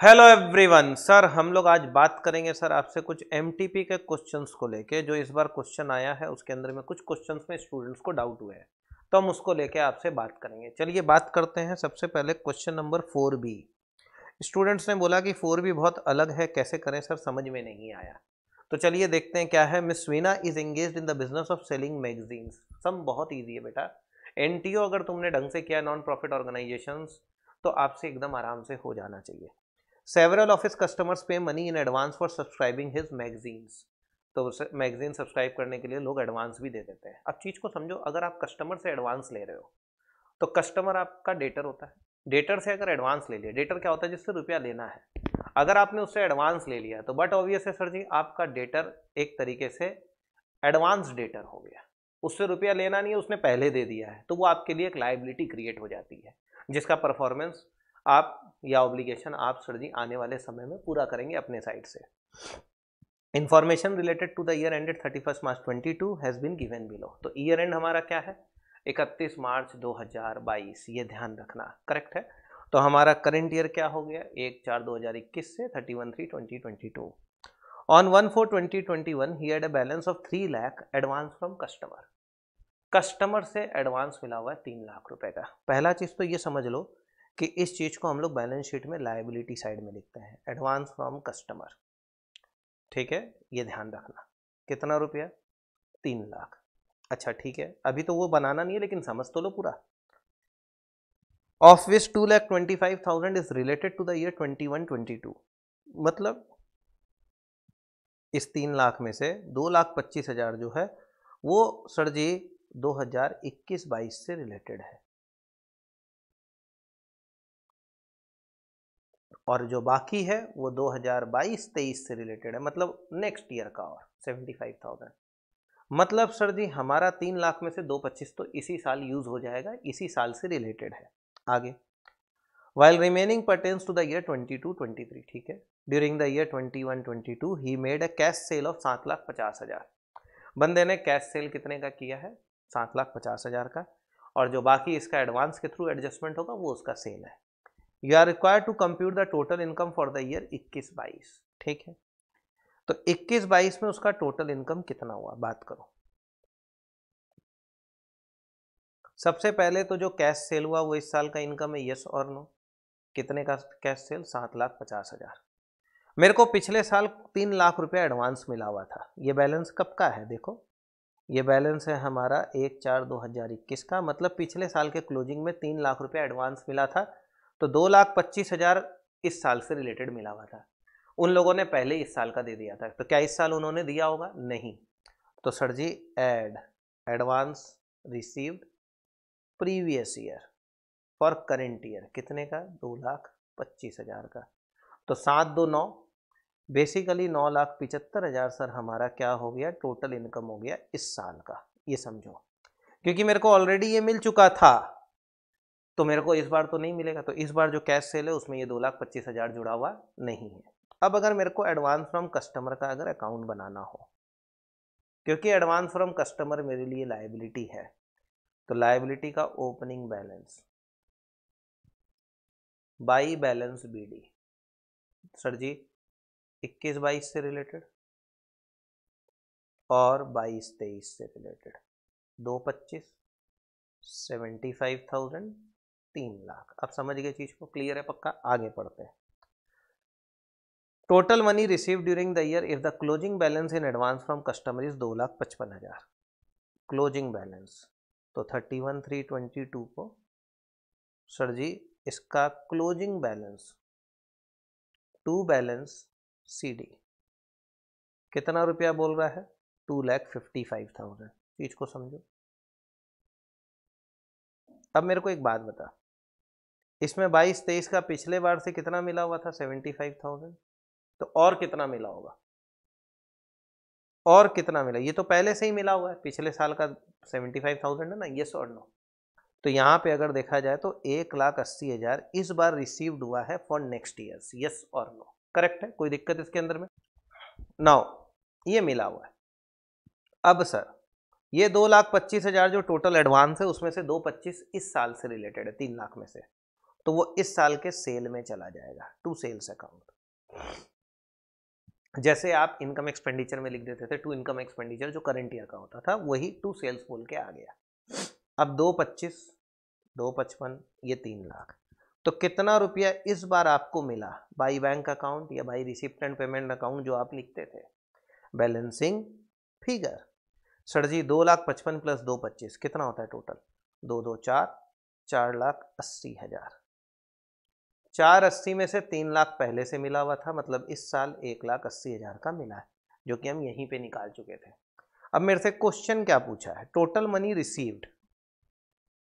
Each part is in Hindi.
हेलो एवरीवन सर हम लोग आज बात करेंगे सर आपसे कुछ एमटीपी के क्वेश्चंस को लेके जो इस बार क्वेश्चन आया है उसके अंदर में कुछ क्वेश्चंस में स्टूडेंट्स को डाउट हुए हैं तो हम उसको लेके आपसे बात करेंगे चलिए बात करते हैं सबसे पहले question number four B students ने बोला कि फोर बी बहुत अलग है कैसे करें सर समझ में नहीं आया तो चलिए देखते हैं क्या है miss Veena is engage in the business of selling magazines sum बहुत ईजी है बेटा एन अगर तुमने ढंग से किया नॉन प्रॉफिट ऑर्गेनाइजेशन तो आपसे एकदम आराम से हो जाना चाहिए several of his customers pay money in advance for subscribing his magazines तो मैगजीन सब्सक्राइब करने के लिए लोग एडवांस भी दे देते हैं अब चीज़ को समझो अगर आप कस्टमर से एडवांस ले रहे हो तो कस्टमर आपका डेटर होता है डेटर से अगर एडवांस ले लिया डेटर क्या होता है जिससे रुपया लेना है अगर आपने उससे एडवांस ले लिया तो बट ऑब्वियस है सर जी आपका डेटर एक तरीके से एडवांस डेटर हो गया उससे रुपया लेना नहीं है उसने पहले दे दिया है तो वो आपके लिए एक लाइबिलिटी क्रिएट हो जाती है जिसका परफॉर्मेंस आप या ऑब्लिगेशन आप सर जी आने वाले समय में पूरा करेंगे अपने साइड से information related to the year ended thirty first March twenty two has been given below तो ईयर एंड हमारा क्या है इकतीस मार्च दो हज़ार बाईस ये ध्यान रखना करेक्ट है तो हमारा करेंट ईयर क्या हो गया एक चार दो हज़ार इक्कीस से thirty one three twenty twenty two on one four twenty twenty one he had a balance of three lakh advance from customer customer से एडवांस मिला हुआ है तीन लाख रुपए का पहला चीज़ तो ये समझ लो कि इस चीज़ को हम लोग बैलेंस शीट में लाइबिलिटी साइड में लिखते हैं एडवांस फ्रॉम कस्टमर ठीक है ये ध्यान रखना कितना रुपया तीन लाख अच्छा ठीक है अभी तो वो बनाना नहीं है लेकिन समझ तो लो पूरा of this two lakh twenty five thousand is related to the year twenty one twenty two मतलब इस तीन लाख में से दो लाख पच्चीस हजार जो है वो सर जी दो हजार इक्कीस बाईस से रिलेटेड है और जो बाकी है वो 2022-23 से रिलेटेड है मतलब नेक्स्ट ईयर का और 75,000 मतलब सर जी हमारा तीन लाख में से दो पच्चीस तो इसी साल यूज हो जाएगा इसी साल से रिलेटेड है आगे while remaining pertains to twenty two 22 23 ठीक है during the year 21 22 he made a cash sale of सात लाख पचास हजार बंदे ने कैश सेल कितने का किया है सात लाख पचास हजार का और जो बाकी इसका एडवांस के थ्रू एडजस्टमेंट होगा वो उसका सेल है you are required to compute the total income for the year इक्कीस बाईस ठीक है तो इक्कीस बाईस में उसका टोटल इनकम कितना हुआ बात करो सबसे पहले तो जो कैश सेल हुआ वो इस साल का इनकम है यस और नो कितने का कैश सेल सात लाख पचास हजार मेरे को पिछले साल तीन लाख रुपया एडवांस मिला हुआ था ये बैलेंस कब का है देखो ये बैलेंस है हमारा एक चार दो हजार इक्कीस का मतलब पिछले साल के क्लोजिंग में तीन लाख रुपया एडवांस मिला था तो दो लाख पच्चीस हजार इस साल से रिलेटेड मिला हुआ था उन लोगों ने पहले इस साल का दे दिया था तो क्या इस साल उन्होंने दिया होगा नहीं तो sir ji ad advance received previous year for current year कितने का दो लाख पच्चीस हजार का तो सात दो नौ बेसिकली नौ लाख पिचहत्तर हजार सर हमारा क्या हो गया टोटल इनकम हो गया इस साल का ये समझो क्योंकि मेरे को ऑलरेडी ये मिल चुका था तो मेरे को इस बार तो नहीं मिलेगा तो इस बार जो कैश सेल है उसमें ये दो लाख पच्चीस हज़ार जुड़ा हुआ नहीं है अब अगर मेरे को एडवांस फ्रॉम कस्टमर का अगर अकाउंट बनाना हो क्योंकि एडवांस फ्रॉम कस्टमर मेरे लिए लाइबिलिटी है तो लाइबिलिटी का opening balance by balance B D sir ji इक्कीस बाईस से रिलेटेड और बाईस तेईस से रिलेटेड दो पच्चीस सेवेंटी फाइव थाउजेंड तीन लाख अब समझ गए चीज़ को क्लियर है पक्का आगे पढ़ते हैं total money receive during the year if the closing balance in advance from customer is दो लाख पचपन हज़ार क्लोजिंग बैलेंस तो thirty one three twenty two को सर जी इसका closing balance to balance C D कितना रुपया बोल रहा है two lakh fifty five thousand चीज़ को समझो अब मेरे को एक बात बता इसमें बाईस तेईस का पिछले बार से कितना मिला हुआ था सेवेंटी फाइव थाउजेंड तो और कितना मिला होगा और कितना मिला ये तो पहले से ही मिला हुआ है पिछले साल का सेवेंटी फाइव थाउजेंड है ना ये और नो तो यहाँ पे अगर देखा जाए तो एक लाख अस्सी हज़ार इस बार रिसीव्ड हुआ है फॉर नेक्स्ट ईयर्स यस और नो करेक्ट है कोई दिक्कत इसके अंदर में नाउ ये मिला हुआ है अब सर ये दो लाख पच्चीस हज़ार जो टोटल एडवांस है उसमें से दो पच्चीस इस साल से रिलेटेड है तीन लाख में से तो वो इस साल के सेल में चला जाएगा टू सेल्स अकाउंट जैसे आप इनकम एक्सपेंडिचर में लिख देते थे टू इनकम एक्सपेंडिचर जो करंट ईयर का होता था वही टू सेल्स बोल के आ गया अब दो पच्चीस दो पचपन ये तीन लाख तो कितना रुपया इस बार आपको मिला बाई बैंक अकाउंट या by receipt and payment account जो आप लिखते थे बैलेंसिंग फिगर सर जी दो लाख पचपन प्लस दो पच्चीस कितना होता है टोटल दो दो चार चार लाख अस्सी हज़ार चार अस्सी में से तीन लाख पहले से मिला हुआ था मतलब इस साल एक लाख अस्सी हज़ार का मिला है जो कि हम यहीं पे निकाल चुके थे अब मेरे से क्वेश्चन क्या पूछा है total money received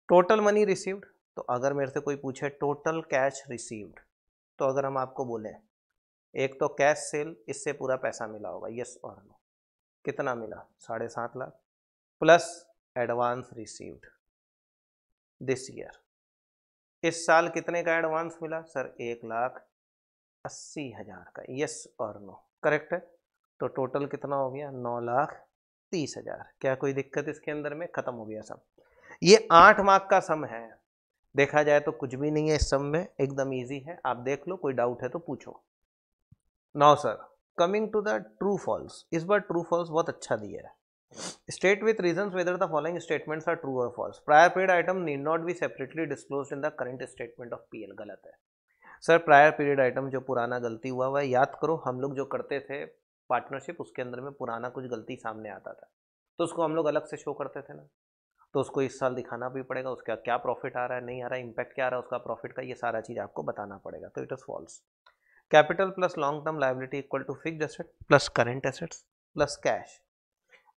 total money received तो अगर मेरे से कोई पूछे टोटल कैश रिसीव्ड तो अगर हम आपको बोलें एक तो कैश सेल इससे पूरा पैसा मिला होगा यस और नो कितना मिला साढ़े सात लाख plus advance received this year इस साल कितने का एडवांस मिला सर एक लाख अस्सी हजार का यस और नो करेक्ट है तो टोटल कितना हो गया नौ लाख तीस हजार क्या कोई दिक्कत इसके अंदर में खत्म हो गया सब ये आठ मार्क का सम है देखा जाए तो कुछ भी नहीं है इस सम में एकदम इजी है आप देख लो कोई डाउट है तो पूछो now sir coming to the true false इस बार ट्रू फॉल्स बहुत अच्छा दिया है state with reason whether the following statements are true और false prior prior item need not be separately disclose in the current statement of P L गलत है सर प्रायर पीरियड आइटम जो पुराना गलती हुआ हुआ है याद करो हम लोग जो करते थे पार्टनरशिप उसके अंदर में पुराना कुछ गलती सामने आता था तो उसको हम लोग अलग से शो करते थे ना तो उसको इस साल दिखाना भी पड़ेगा उसका क्या प्रॉफिट आ रहा है नहीं आ रहा है इम्पैक्ट क्या आ रहा है उसका प्रॉफिट का ये सारा चीज़ आपको बताना पड़ेगा तो it is false capital plus long term liability equal to fix asset plus current assets plus cash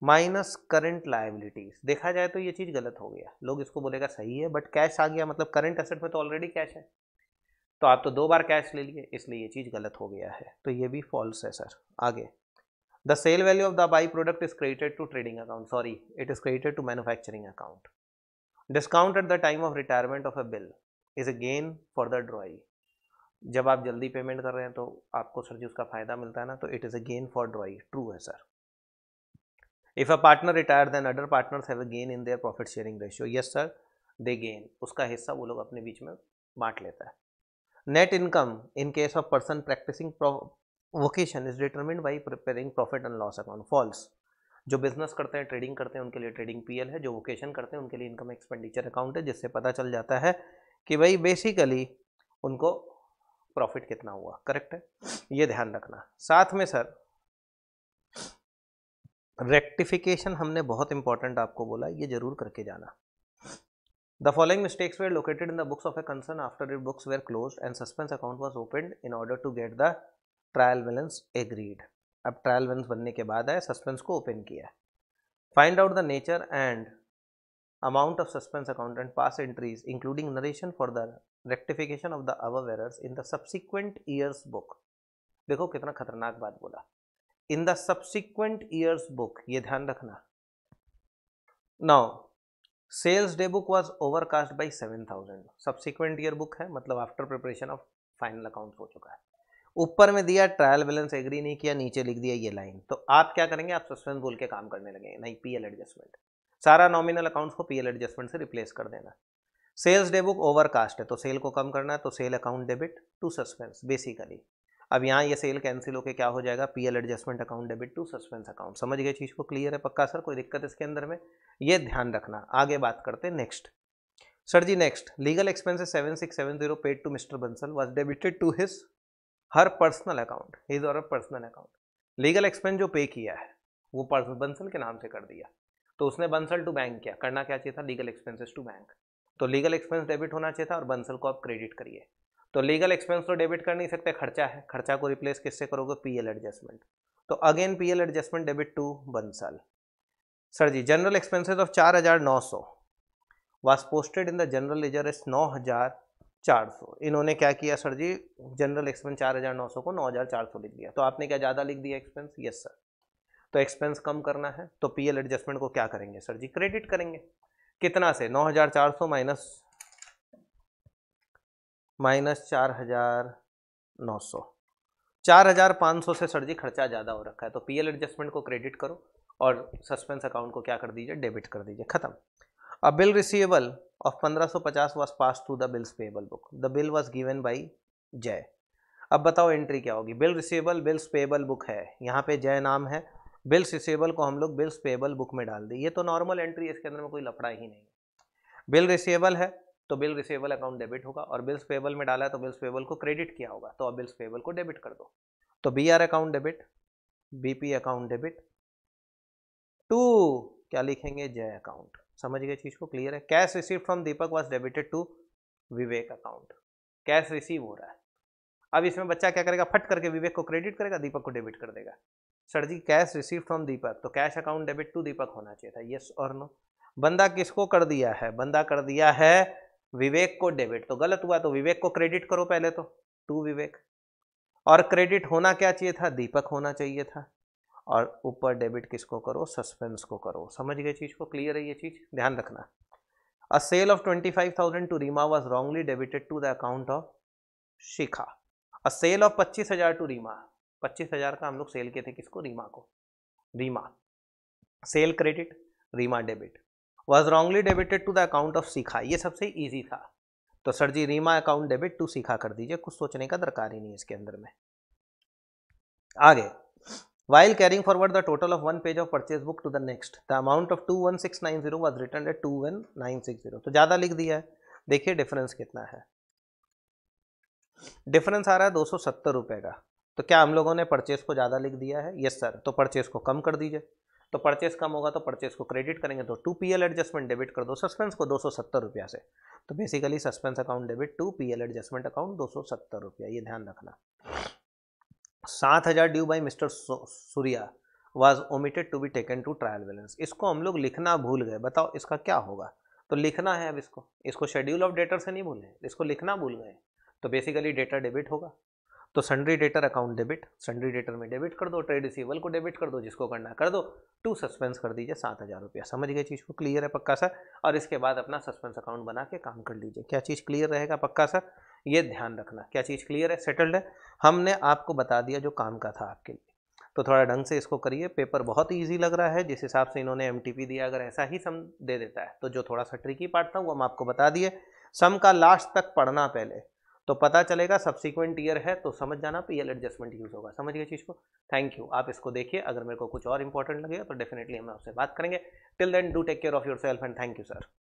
minus current liabilities देखा जाए तो ये चीज़ गलत हो गया लोग इसको बोलेगा सही है बट कैश आ गया मतलब करंट असेट में तो ऑलरेडी कैश है तो आप तो दो बार कैश ले लिए इसलिए ये चीज़ गलत हो गया है तो ये भी फॉल्स है सर आगे the sale value of the by product is credited to trading account sorry it is credited to manufacturing account discount at the time of retirement of a bill is a gain for the drawee जब आप जल्दी पेमेंट कर रहे हैं तो आपको सर जी उसका फ़ायदा मिलता है ना तो it is a gain for drawee true है sir if a partner retired, then other partners have a gain in their profit sharing ratio yes sir they gain उसका हिस्सा वो लोग अपने बीच में बांट लेता है net income in case of person practicing vocation is determined by preparing profit and loss account false जो बिजनेस करते हैं ट्रेडिंग करते हैं उनके लिए ट्रेडिंग पीएल है जो वोकेशन करते हैं उनके लिए इनकम एक्सपेंडिचर अकाउंट है जिससे पता चल जाता है कि भाई बेसिकली उनको प्रॉफिट कितना हुआ करेक्ट है ये ध्यान रखना साथ में सर रेक्टिफिकेशन हमने बहुत इंपॉर्टेंट आपको बोला ये जरूर करके जाना the following mistakes were located in the books of a concern after it books were close and suspense account was open in order to get the trial balance agreed अब ट्रायल बैलेंस बनने के बाद है सस्पेंस को ओपन किया है find out the nature and amount of suspense account and pass entries including narration for the rectification of the our errors in the subsequent years book देखो कितना खतरनाक बात बोला in the subsequent years book ये ध्यान रखना now sales day book was overcast by seven thousand subsequent year book है मतलब after preparation of final account हो चुका है ऊपर में दिया ट्रायल बैलेंस एग्री नहीं किया नीचे लिख दिया ये लाइन तो आप क्या करेंगे आप सस्पेंस बोल के काम करने लगेंगे नहीं पी एल एडजस्टमेंट सारा नॉमिनल अकाउंट्स को पी एल एडजस्टमेंट से रिप्लेस कर देना सेल्स डे बुक ओवरकास्ट है तो सेल को कम करना है तो sale account debit to suspense basically अब यहाँ ये सेल कैंसिल होकर क्या हो जाएगा P L adjustment account debit to suspense account समझ गए चीज़ को क्लियर है पक्का सर कोई दिक्कत इसके अंदर में ये ध्यान रखना आगे बात करते हैं next sir ji next legal expenses seven six seven zero paid to mister Bansal was debited to his her personal account his और पर्सनल अकाउंट लीगल एक्सपेंस जो पे किया है वो बंसल के नाम से कर दिया तो उसने बंसल टू बैंक किया करना क्या चाहिए था लीगल एक्सपेंसेस टू बैंक तो लीगल एक्सपेंस डेबिट होना चाहिए था और बंसल को आप क्रेडिट करिए तो लीगल एक्सपेंस तो डेबिट कर नहीं सकते खर्चा है खर्चा को रिप्लेस किससे करोगे पीएल एडजस्टमेंट तो again PL adjustment debit to साल sir ji general expenses of चार हज़ार नौ सौ was posted in the general ledger as नौ हज़ार चार सौ इन्होंने क्या किया सर जी जनरल एक्सपेंस चार हज़ार नौ सौ को नौ हज़ार चार सौ लिख दिया तो आपने क्या ज़्यादा लिख दिया एक्सपेंस यस सर तो एक्सपेंस कम करना है तो पीएल एडजस्टमेंट को क्या करेंगे सर जी क्रेडिट करेंगे कितना से नौ हज़ार चार सौ माइनस माइनस चार हज़ार नौ सौ चार हज़ार पाँच सौ से सर जी खर्चा ज़्यादा हो रखा है तो पीएल एडजस्टमेंट को क्रेडिट करो और सस्पेंस अकाउंट को क्या कर दीजिए डेबिट कर दीजिए खत्म अ बिल रिसीवेबल ऑफ पंद्रह सौ पचास was pass to the bills payable book the bill was given by Jay अब बताओ एंट्री क्या होगी bill receivable bills payable book है यहाँ पे जय नाम है बिल्स रिसीवेबल को हम लोग बिल्स पेएबल बुक में डाल दी ये तो नॉर्मल एंट्री है इसके अंदर में कोई लफड़ा ही नहीं बिल रिसीवेबल है तो बिल रिसेबल अकाउंट डेबिट होगा और बिल्स पेबल में डाला है तो बिल्स पेबल को क्रेडिट किया होगा तो अब बिल्स पेबल को डेबिट कर दो तो B R account debit B P account debit to क्या लिखेंगे जय अकाउंट समझ गए चीज़ को क्लियर है cash receive from Deepak was debited to Vivek account cash receive हो रहा है अब इसमें बच्चा क्या करेगा फट करके विवेक को क्रेडिट करेगा दीपक को डेबिट कर देगा sir ji cash receive from Deepak तो cash account debit to Deepak होना चाहिए था यस और नो बंदा किसको कर दिया है बंदा कर दिया है विवेक को डेबिट तो गलत हुआ तो विवेक को क्रेडिट करो पहले तो टू विवेक और क्रेडिट होना क्या चाहिए था दीपक होना चाहिए था और ऊपर डेबिट किसको करो सस्पेंस को करो समझ गए चीज़ को क्लियर है ये चीज़ ध्यान रखना a sale of twenty five thousand to Reema was wrongly debited to the account of Shikha a sale of पच्चीस हज़ार टू रीमा पच्चीस हज़ार का हम लोग सेल किए थे किसको रीमा को Reema sale credit Reema debit was wrongly debited to the account of Shikha ये सबसे ईजी था तो sir ji Reema account debit to Shikha कर दीजिए कुछ सोचने का दरकार ही नहीं इसके अंदर में आगे while carrying forward the total of one page of purchase book to the next the amount of two one six nine zero was written at two one nine six zero तो ज़्यादा लिख दिया है देखिए डिफरेंस कितना है डिफरेंस आ रहा है दो सौ सत्तर रुपये का तो क्या हम लोगों ने परचेज को ज़्यादा लिख दिया है यस सर तो परचेज को कम कर दीजिए तो परचेस कम होगा तो परचेस को क्रेडिट करेंगे तो टू पी एडजस्टमेंट डेबिट कर दो सस्पेंस को दो सौ सत्तर रुपया से तो basically suspense account debit to P adjustment account दो सौ सत्तर रुपया ये ध्यान रखना सात हज़ार due by mister Surya was omitted to be taken to trial balance इसको हम लोग लिखना भूल गए बताओ इसका क्या होगा तो लिखना है अब इसको इसको शेड्यूल ऑफ डेटर से नहीं भूले इसको लिखना भूल गए तो बेसिकली डेटा डेबिट होगा तो sundry debtor account debit sundry debtor में डेबिट कर दो ट्रेड रिसीवल को डेबिट कर दो जिसको करना कर दो टू सस्पेंस कर दीजिए सात हज़ार रुपया समझ गए चीज़ को क्लियर है पक्का सर और इसके बाद अपना सस्पेंस अकाउंट बना के काम कर लीजिए क्या चीज़ क्लियर रहेगा पक्का सर ये ध्यान रखना क्या चीज़ क्लियर है सेटल्ड है हमने आपको बता दिया जो काम का था आपके लिए तो थोड़ा ढंग से इसको करिए पेपर बहुत ईजी लग रहा है जिस हिसाब से इन्होंने एम दिया अगर ऐसा ही सम दे देता है तो जो थोड़ा सा ट्रिकी पार्ट था वो हम आपको बता दिए सम का लास्ट तक पढ़ना पहले तो पता चलेगा सब्सिक्वेंट ईयर है तो समझ जाना पी एल एडजस्टमेंट यूज़ होगा समझ गए चीज़ को थैंक यू आप इसको देखिए अगर मेरे को कुछ और इंपॉर्टेंट लगे तो डेफिनेटली हम आपसे बात करेंगे till then do take care of yourself and thank you sir